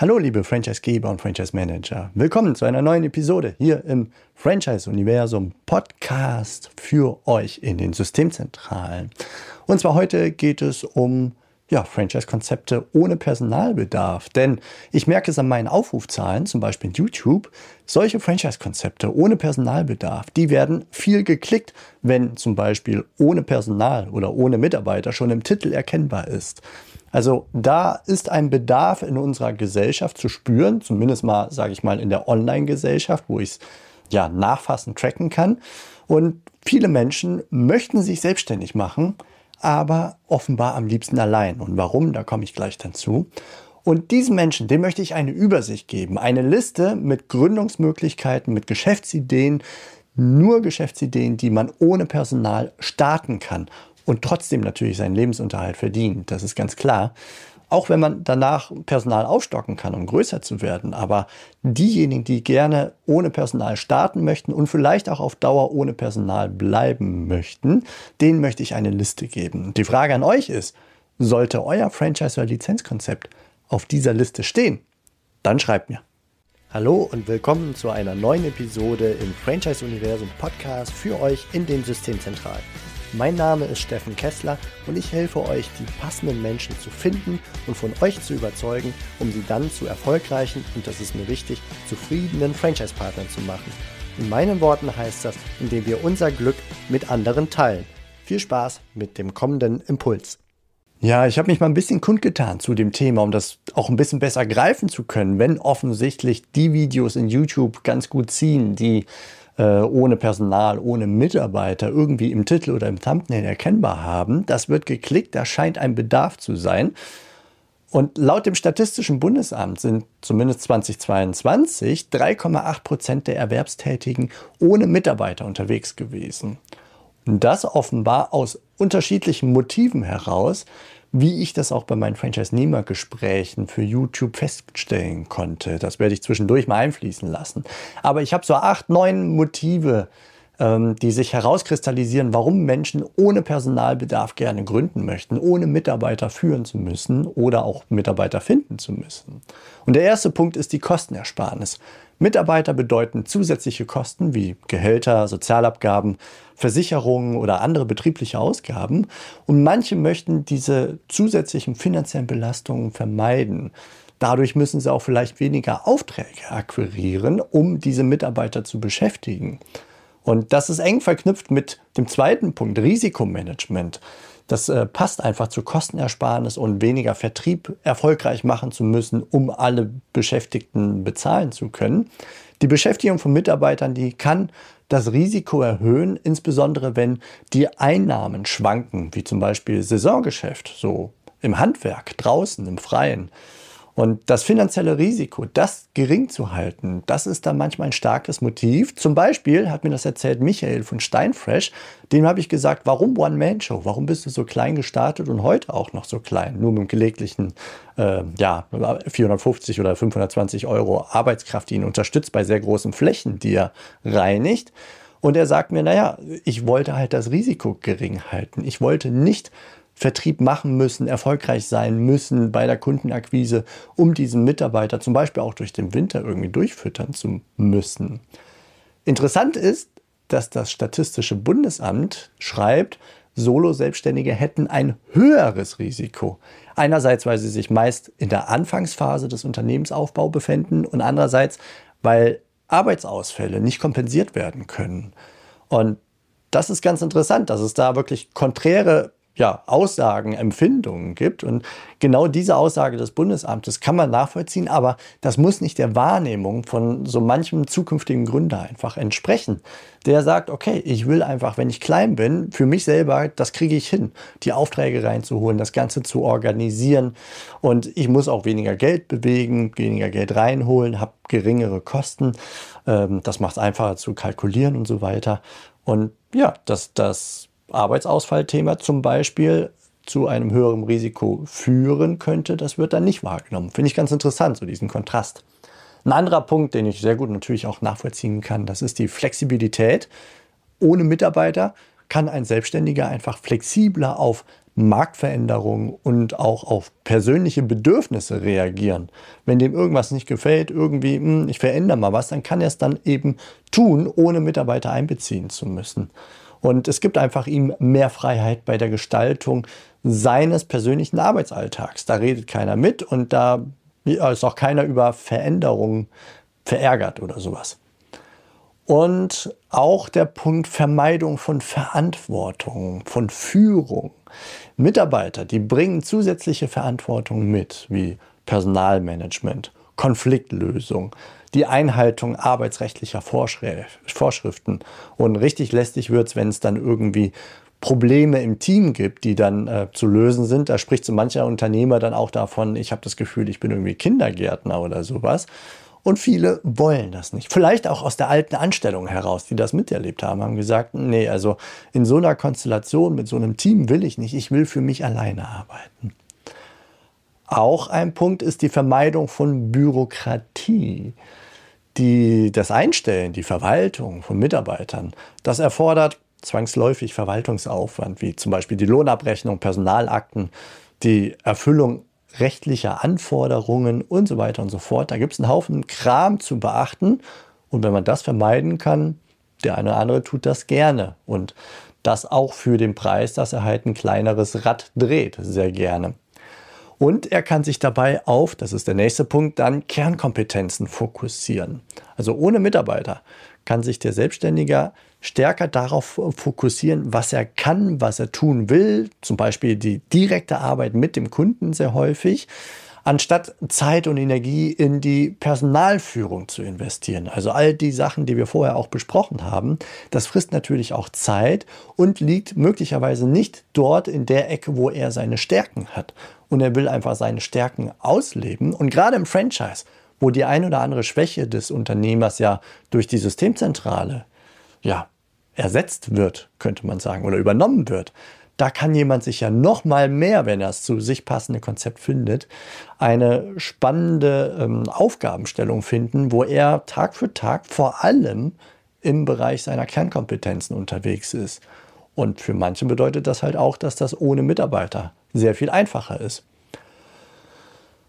Hallo liebe Franchisegeber und Franchise Manager. Willkommen zu einer neuen Episode hier im Franchise Universum Podcast für euch in den Systemzentralen. Und zwar heute geht es um ja, Franchise-Konzepte ohne Personalbedarf. Denn ich merke es an meinen Aufrufzahlen, zum Beispiel in YouTube, solche Franchise-Konzepte ohne Personalbedarf, die werden viel geklickt, wenn zum Beispiel ohne Personal oder ohne Mitarbeiter schon im Titel erkennbar ist. Also da ist ein Bedarf in unserer Gesellschaft zu spüren, zumindest mal, sage ich mal, in der Online-Gesellschaft, wo ich es ja nachfassen, tracken kann. Und viele Menschen möchten sich selbstständig machen, aber offenbar am liebsten allein. Und warum, da komme ich gleich dann zu. Und diesen Menschen, dem möchte ich eine Übersicht geben, eine Liste mit Gründungsmöglichkeiten, mit Geschäftsideen, nur Geschäftsideen, die man ohne Personal starten kann und trotzdem natürlich seinen Lebensunterhalt verdient. Das ist ganz klar. Auch wenn man danach Personal aufstocken kann, um größer zu werden. Aber diejenigen, die gerne ohne Personal starten möchten und vielleicht auch auf Dauer ohne Personal bleiben möchten, denen möchte ich eine Liste geben. Die Frage an euch ist, sollte euer Franchise- Lizenzkonzept auf dieser Liste stehen? Dann schreibt mir. Hallo und willkommen zu einer neuen Episode im Franchise-Universum Podcast für euch in den Systemzentralen. Mein Name ist Steffen Kessler und ich helfe euch, die passenden Menschen zu finden und von euch zu überzeugen, um sie dann zu erfolgreichen und das ist mir wichtig, zufriedenen Franchise-Partnern zu machen. In meinen Worten heißt das, indem wir unser Glück mit anderen teilen. Viel Spaß mit dem kommenden Impuls. Ja, ich habe mich mal ein bisschen kundgetan zu dem Thema, um das auch ein bisschen besser greifen zu können, wenn offensichtlich die Videos in YouTube ganz gut ziehen, die äh, ohne Personal, ohne Mitarbeiter irgendwie im Titel oder im Thumbnail erkennbar haben. Das wird geklickt, da scheint ein Bedarf zu sein. Und laut dem Statistischen Bundesamt sind zumindest 2022 3,8 Prozent der Erwerbstätigen ohne Mitarbeiter unterwegs gewesen. Und das offenbar aus unterschiedlichen Motiven heraus, wie ich das auch bei meinen Franchise-Nehmer-Gesprächen für YouTube feststellen konnte. Das werde ich zwischendurch mal einfließen lassen. Aber ich habe so acht, neun Motive, ähm, die sich herauskristallisieren, warum Menschen ohne Personalbedarf gerne gründen möchten, ohne Mitarbeiter führen zu müssen oder auch Mitarbeiter finden zu müssen. Und der erste Punkt ist die Kostenersparnis. Mitarbeiter bedeuten zusätzliche Kosten wie Gehälter, Sozialabgaben, Versicherungen oder andere betriebliche Ausgaben. Und manche möchten diese zusätzlichen finanziellen Belastungen vermeiden. Dadurch müssen sie auch vielleicht weniger Aufträge akquirieren, um diese Mitarbeiter zu beschäftigen. Und das ist eng verknüpft mit dem zweiten Punkt, Risikomanagement. Das äh, passt einfach zu Kostenersparnis und weniger Vertrieb erfolgreich machen zu müssen, um alle Beschäftigten bezahlen zu können. Die Beschäftigung von Mitarbeitern, die kann das Risiko erhöhen, insbesondere wenn die Einnahmen schwanken, wie zum Beispiel Saisongeschäft, so im Handwerk, draußen, im Freien. Und das finanzielle Risiko, das gering zu halten, das ist dann manchmal ein starkes Motiv. Zum Beispiel hat mir das erzählt Michael von Steinfresh. Dem habe ich gesagt, warum One-Man-Show? Warum bist du so klein gestartet und heute auch noch so klein? Nur mit dem gelegentlichen äh, ja, 450 oder 520 Euro Arbeitskraft, die ihn unterstützt bei sehr großen Flächen, die er reinigt. Und er sagt mir, naja, ich wollte halt das Risiko gering halten. Ich wollte nicht Vertrieb machen müssen, erfolgreich sein müssen bei der Kundenakquise, um diesen Mitarbeiter zum Beispiel auch durch den Winter irgendwie durchfüttern zu müssen. Interessant ist, dass das Statistische Bundesamt schreibt, Solo-Selbstständige hätten ein höheres Risiko. Einerseits, weil sie sich meist in der Anfangsphase des Unternehmensaufbaus befinden und andererseits, weil Arbeitsausfälle nicht kompensiert werden können. Und das ist ganz interessant, dass es da wirklich konträre ja, Aussagen, Empfindungen gibt. Und genau diese Aussage des Bundesamtes kann man nachvollziehen, aber das muss nicht der Wahrnehmung von so manchem zukünftigen Gründer einfach entsprechen. Der sagt, okay, ich will einfach, wenn ich klein bin, für mich selber, das kriege ich hin, die Aufträge reinzuholen, das Ganze zu organisieren. Und ich muss auch weniger Geld bewegen, weniger Geld reinholen, habe geringere Kosten. Ähm, das macht es einfacher zu kalkulieren und so weiter. Und ja, das, das Arbeitsausfallthema zum Beispiel zu einem höheren Risiko führen könnte, das wird dann nicht wahrgenommen. Finde ich ganz interessant, so diesen Kontrast. Ein anderer Punkt, den ich sehr gut natürlich auch nachvollziehen kann, das ist die Flexibilität. Ohne Mitarbeiter kann ein Selbstständiger einfach flexibler auf Marktveränderungen und auch auf persönliche Bedürfnisse reagieren. Wenn dem irgendwas nicht gefällt, irgendwie, mh, hm, ich verändere mal was, dann kann er es dann eben tun, ohne Mitarbeiter einbeziehen zu müssen. Und es gibt einfach ihm mehr Freiheit bei der Gestaltung seines persönlichen Arbeitsalltags. Da redet keiner mit und da ist auch keiner über Veränderungen verärgert oder sowas. Und auch der Punkt Vermeidung von Verantwortung, von Führung. Mitarbeiter, die bringen zusätzliche Verantwortung mit, wie Personalmanagement Konfliktlösung, die Einhaltung arbeitsrechtlicher Vorschriften. Und richtig lästig wird es, wenn es dann irgendwie Probleme im Team gibt, die dann äh, zu lösen sind. Da spricht so mancher Unternehmer dann auch davon, ich habe das Gefühl, ich bin irgendwie Kindergärtner oder sowas. Und viele wollen das nicht. Vielleicht auch aus der alten Anstellung heraus, die das miterlebt haben, haben gesagt, nee, also in so einer Konstellation mit so einem Team will ich nicht, ich will für mich alleine arbeiten. Auch ein Punkt ist die Vermeidung von Bürokratie. Die, das Einstellen, die Verwaltung von Mitarbeitern, das erfordert zwangsläufig Verwaltungsaufwand, wie zum Beispiel die Lohnabrechnung, Personalakten, die Erfüllung rechtlicher Anforderungen und so weiter und so fort. Da gibt es einen Haufen Kram zu beachten. Und wenn man das vermeiden kann, der eine oder andere tut das gerne. Und das auch für den Preis, dass er halt ein kleineres Rad dreht, sehr gerne. Und er kann sich dabei auf, das ist der nächste Punkt, dann Kernkompetenzen fokussieren. Also ohne Mitarbeiter kann sich der Selbstständige stärker darauf fokussieren, was er kann, was er tun will. Zum Beispiel die direkte Arbeit mit dem Kunden sehr häufig anstatt Zeit und Energie in die Personalführung zu investieren. Also all die Sachen, die wir vorher auch besprochen haben, das frisst natürlich auch Zeit und liegt möglicherweise nicht dort in der Ecke, wo er seine Stärken hat. Und er will einfach seine Stärken ausleben. Und gerade im Franchise, wo die ein oder andere Schwäche des Unternehmers ja durch die Systemzentrale ja, ersetzt wird, könnte man sagen, oder übernommen wird, da kann jemand sich ja noch mal mehr, wenn er es zu sich passende Konzept findet, eine spannende ähm, Aufgabenstellung finden, wo er Tag für Tag vor allem im Bereich seiner Kernkompetenzen unterwegs ist. Und für manche bedeutet das halt auch, dass das ohne Mitarbeiter sehr viel einfacher ist.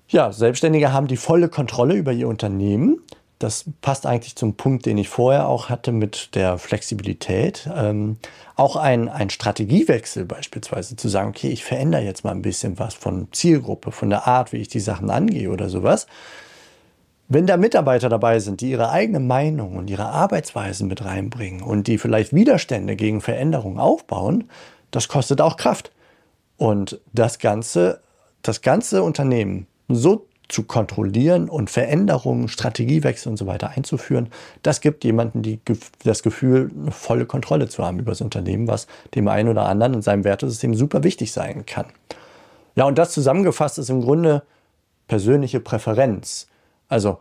Ja, Selbstständige haben die volle Kontrolle über ihr Unternehmen. Das passt eigentlich zum Punkt, den ich vorher auch hatte mit der Flexibilität. Ähm, auch ein, ein Strategiewechsel beispielsweise zu sagen, okay, ich verändere jetzt mal ein bisschen was von Zielgruppe, von der Art, wie ich die Sachen angehe oder sowas. Wenn da Mitarbeiter dabei sind, die ihre eigene Meinung und ihre Arbeitsweisen mit reinbringen und die vielleicht Widerstände gegen Veränderungen aufbauen, das kostet auch Kraft. Und das Ganze, das ganze Unternehmen so zu kontrollieren und Veränderungen, Strategiewechsel und so weiter einzuführen, das gibt jemandem die, das Gefühl, eine volle Kontrolle zu haben über das Unternehmen, was dem einen oder anderen in seinem Wertesystem super wichtig sein kann. Ja, und das zusammengefasst ist im Grunde persönliche Präferenz. Also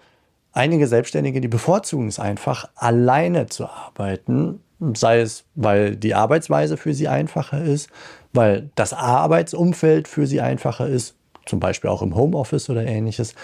einige Selbstständige, die bevorzugen es einfach, alleine zu arbeiten, sei es, weil die Arbeitsweise für sie einfacher ist, weil das Arbeitsumfeld für sie einfacher ist zum Beispiel auch im Homeoffice oder ähnliches.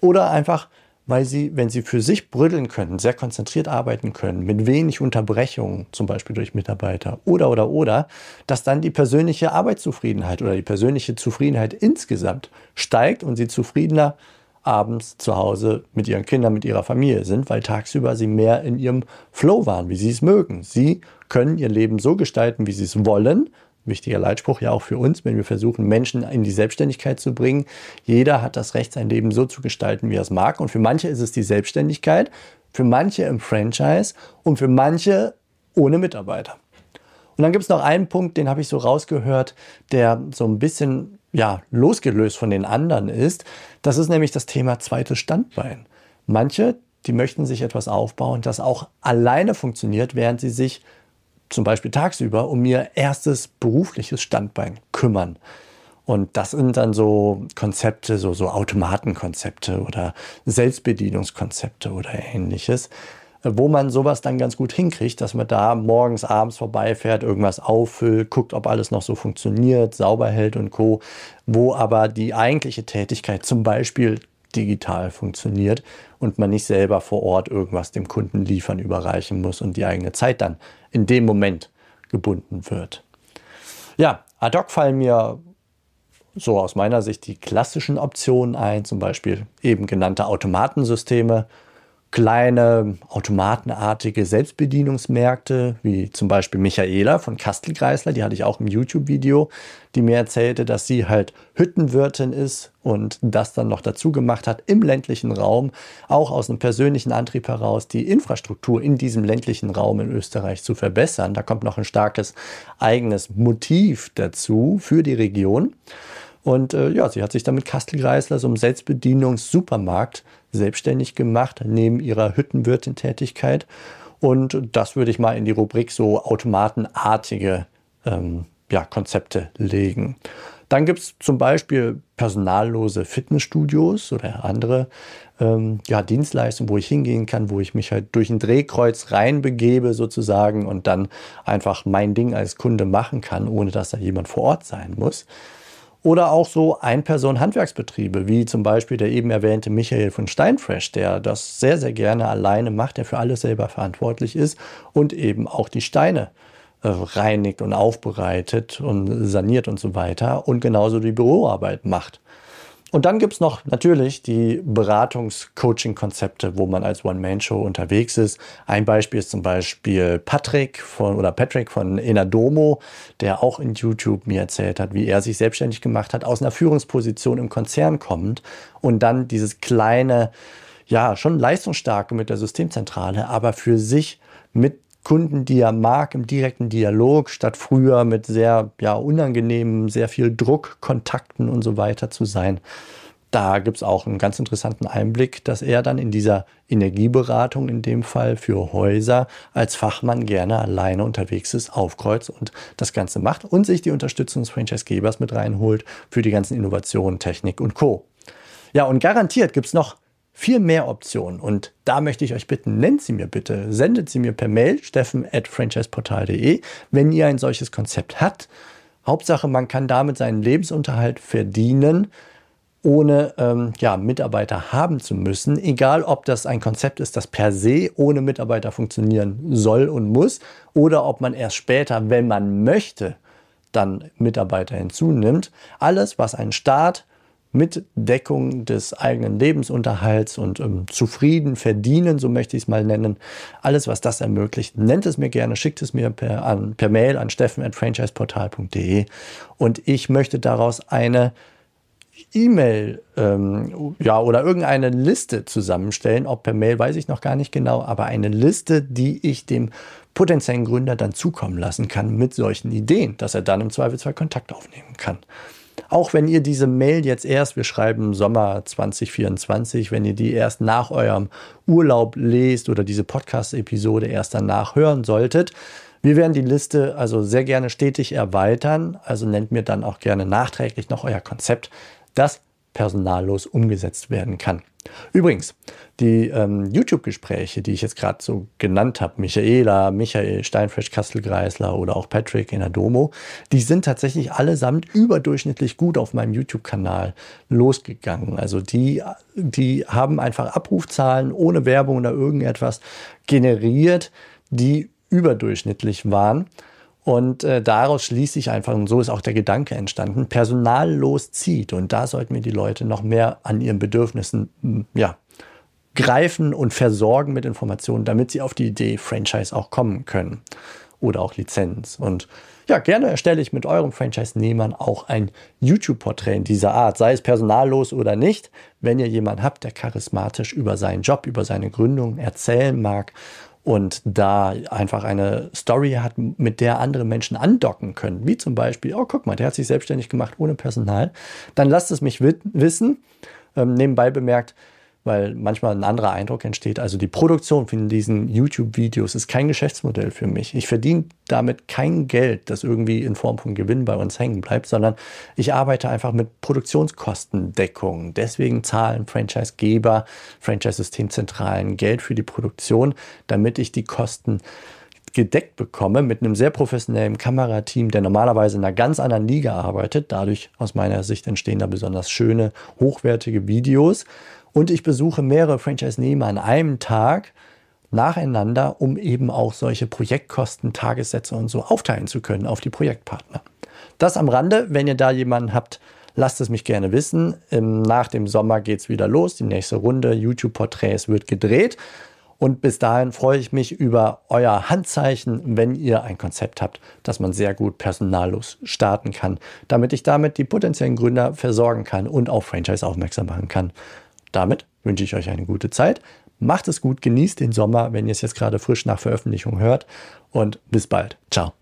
Oder einfach, weil sie, wenn sie für sich brüdeln können, sehr konzentriert arbeiten können, mit wenig Unterbrechungen, zum Beispiel durch Mitarbeiter oder oder oder, dass dann die persönliche Arbeitszufriedenheit oder die persönliche Zufriedenheit insgesamt steigt und sie zufriedener abends zu Hause mit ihren Kindern, mit ihrer Familie sind, weil tagsüber sie mehr in ihrem Flow waren, wie sie es mögen. Sie können ihr Leben so gestalten, wie sie es wollen, wichtiger Leitspruch ja auch für uns, wenn wir versuchen, Menschen in die Selbstständigkeit zu bringen. Jeder hat das Recht, sein Leben so zu gestalten, wie er es mag. Und für manche ist es die Selbstständigkeit, für manche im Franchise und für manche ohne Mitarbeiter. Und dann gibt es noch einen Punkt, den habe ich so rausgehört, der so ein bisschen ja, losgelöst von den anderen ist. Das ist nämlich das Thema zweites Standbein. Manche, die möchten sich etwas aufbauen, das auch alleine funktioniert, während sie sich zum Beispiel tagsüber um ihr erstes berufliches Standbein kümmern. Und das sind dann so Konzepte, so, so Automatenkonzepte oder Selbstbedienungskonzepte oder ähnliches, wo man sowas dann ganz gut hinkriegt, dass man da morgens, abends vorbeifährt, irgendwas auffüllt, guckt, ob alles noch so funktioniert, sauber hält und co. Wo aber die eigentliche Tätigkeit, zum Beispiel digital funktioniert und man nicht selber vor Ort irgendwas dem Kunden liefern, überreichen muss und die eigene Zeit dann in dem Moment gebunden wird. Ja, ad hoc fallen mir so aus meiner Sicht die klassischen Optionen ein, zum Beispiel eben genannte Automatensysteme kleine automatenartige Selbstbedienungsmärkte, wie zum Beispiel Michaela von Kastelkreisler, die hatte ich auch im YouTube-Video, die mir erzählte, dass sie halt Hüttenwirtin ist und das dann noch dazu gemacht hat im ländlichen Raum, auch aus einem persönlichen Antrieb heraus, die Infrastruktur in diesem ländlichen Raum in Österreich zu verbessern. Da kommt noch ein starkes eigenes Motiv dazu für die Region. Und äh, ja, sie hat sich dann mit Kastelkreisler, so einem Selbstbedienungssupermarkt, selbstständig gemacht, neben ihrer Hüttenwirtin-Tätigkeit. Und das würde ich mal in die Rubrik so automatenartige ähm, ja, Konzepte legen. Dann gibt es zum Beispiel personallose Fitnessstudios oder andere ähm, ja, Dienstleistungen, wo ich hingehen kann, wo ich mich halt durch ein Drehkreuz reinbegebe sozusagen und dann einfach mein Ding als Kunde machen kann, ohne dass da jemand vor Ort sein muss. Oder auch so Ein-Personen-Handwerksbetriebe, wie zum Beispiel der eben erwähnte Michael von Steinfresh, der das sehr, sehr gerne alleine macht, der für alles selber verantwortlich ist und eben auch die Steine äh, reinigt und aufbereitet und saniert und so weiter und genauso die Büroarbeit macht. Und dann gibt's noch natürlich die Beratungs-Coaching-Konzepte, wo man als One-Man-Show unterwegs ist. Ein Beispiel ist zum Beispiel Patrick von, oder Patrick von Enadomo, der auch in YouTube mir erzählt hat, wie er sich selbstständig gemacht hat, aus einer Führungsposition im Konzern kommt und dann dieses kleine, ja, schon leistungsstarke mit der Systemzentrale, aber für sich mit Kunden, die er mag, im direkten Dialog, statt früher mit sehr ja, unangenehmen, sehr viel Druck, Kontakten und so weiter zu sein. Da gibt es auch einen ganz interessanten Einblick, dass er dann in dieser Energieberatung in dem Fall für Häuser als Fachmann gerne alleine unterwegs ist, aufkreuzt und das Ganze macht und sich die Unterstützung des Franchise-Gebers mit reinholt für die ganzen Innovationen, Technik und Co. Ja, und garantiert gibt es noch viel mehr Optionen. Und da möchte ich euch bitten, nennt sie mir bitte, sendet sie mir per Mail, steffen at franchiseportal.de, wenn ihr ein solches Konzept habt. Hauptsache, man kann damit seinen Lebensunterhalt verdienen, ohne ähm, ja, Mitarbeiter haben zu müssen. Egal, ob das ein Konzept ist, das per se ohne Mitarbeiter funktionieren soll und muss, oder ob man erst später, wenn man möchte, dann Mitarbeiter hinzunimmt. Alles, was ein Staat mit Deckung des eigenen Lebensunterhalts und ähm, zufrieden verdienen, so möchte ich es mal nennen. Alles, was das ermöglicht, nennt es mir gerne, schickt es mir per, an, per Mail an steffen.franchiseportal.de und ich möchte daraus eine E-Mail ähm, ja, oder irgendeine Liste zusammenstellen. Ob per Mail weiß ich noch gar nicht genau, aber eine Liste, die ich dem potenziellen Gründer dann zukommen lassen kann mit solchen Ideen, dass er dann im Zweifelsfall Kontakt aufnehmen kann. Auch wenn ihr diese Mail jetzt erst, wir schreiben Sommer 2024, wenn ihr die erst nach eurem Urlaub lest oder diese Podcast-Episode erst danach hören solltet, wir werden die Liste also sehr gerne stetig erweitern. Also nennt mir dann auch gerne nachträglich noch euer Konzept, das personallos umgesetzt werden kann. Übrigens, die ähm, YouTube-Gespräche, die ich jetzt gerade so genannt habe, Michaela, Michael Steinfresh Kastelgreisler oder auch Patrick in der Domo, die sind tatsächlich allesamt überdurchschnittlich gut auf meinem YouTube-Kanal losgegangen. Also die, die haben einfach Abrufzahlen ohne Werbung oder irgendetwas generiert, die überdurchschnittlich waren. Und äh, daraus schließe ich einfach, und so ist auch der Gedanke entstanden, personallos zieht. Und da sollten wir die Leute noch mehr an ihren Bedürfnissen hm, ja, greifen und versorgen mit Informationen, damit sie auf die Idee Franchise auch kommen können. Oder auch Lizenz. Und ja, gerne erstelle ich mit euren Franchise-Nehmern auch ein YouTube-Porträt in dieser Art, sei es personallos oder nicht. Wenn ihr jemanden habt, der charismatisch über seinen Job, über seine Gründung erzählen mag und da einfach eine Story hat, mit der andere Menschen andocken können, wie zum Beispiel, oh, guck mal, der hat sich selbstständig gemacht ohne Personal, dann lasst es mich wissen. Ähm, nebenbei bemerkt, weil manchmal ein anderer Eindruck entsteht. Also die Produktion von diesen YouTube-Videos ist kein Geschäftsmodell für mich. Ich verdiene damit kein Geld, das irgendwie in Form von Gewinn bei uns hängen bleibt, sondern ich arbeite einfach mit Produktionskostendeckung. Deswegen zahlen Franchisegeber, Franchise-Systemzentralen Geld für die Produktion, damit ich die Kosten gedeckt bekomme mit einem sehr professionellen Kamerateam, der normalerweise in einer ganz anderen Liga arbeitet. Dadurch aus meiner Sicht entstehen da besonders schöne, hochwertige Videos. Und ich besuche mehrere Franchise-Nehmer an einem Tag nacheinander, um eben auch solche Projektkosten, Tagessätze und so aufteilen zu können auf die Projektpartner. Das am Rande, wenn ihr da jemanden habt, lasst es mich gerne wissen. Ähm, nach dem Sommer geht es wieder los. Die nächste Runde YouTube-Porträts wird gedreht. Und bis dahin freue ich mich über euer Handzeichen, wenn ihr ein Konzept habt, das man sehr gut personallos starten kann, damit ich damit die potenziellen Gründer versorgen kann und auf Franchise aufmerksam machen kann. Damit wünsche ich euch eine gute Zeit. Macht es gut, genießt den Sommer, wenn ihr es jetzt gerade frisch nach Veröffentlichung hört. Und bis bald. Ciao.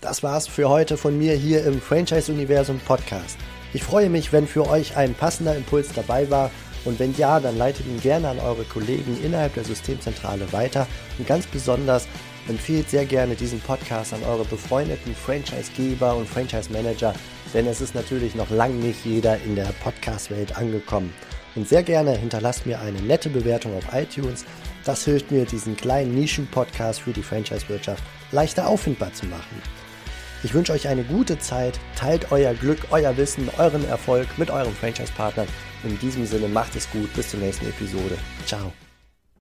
Das war's für heute von mir hier im Franchise Universum Podcast. Ich freue mich, wenn für euch ein passender Impuls dabei war und wenn ja, dann leitet ihn gerne an eure Kollegen innerhalb der Systemzentrale weiter. Und ganz besonders empfiehlt sehr gerne diesen Podcast an eure befreundeten Franchisegeber und Franchise-Manager, denn es ist natürlich noch lange nicht jeder in der Podcast-Welt angekommen. Und sehr gerne hinterlasst mir eine nette Bewertung auf iTunes. Das hilft mir, diesen kleinen Nischen-Podcast für die Franchise-Wirtschaft leichter auffindbar zu machen. Ich wünsche euch eine gute Zeit, teilt euer Glück, euer Wissen, euren Erfolg mit euren Franchise-Partnern. In diesem Sinne macht es gut, bis zur nächsten Episode. Ciao.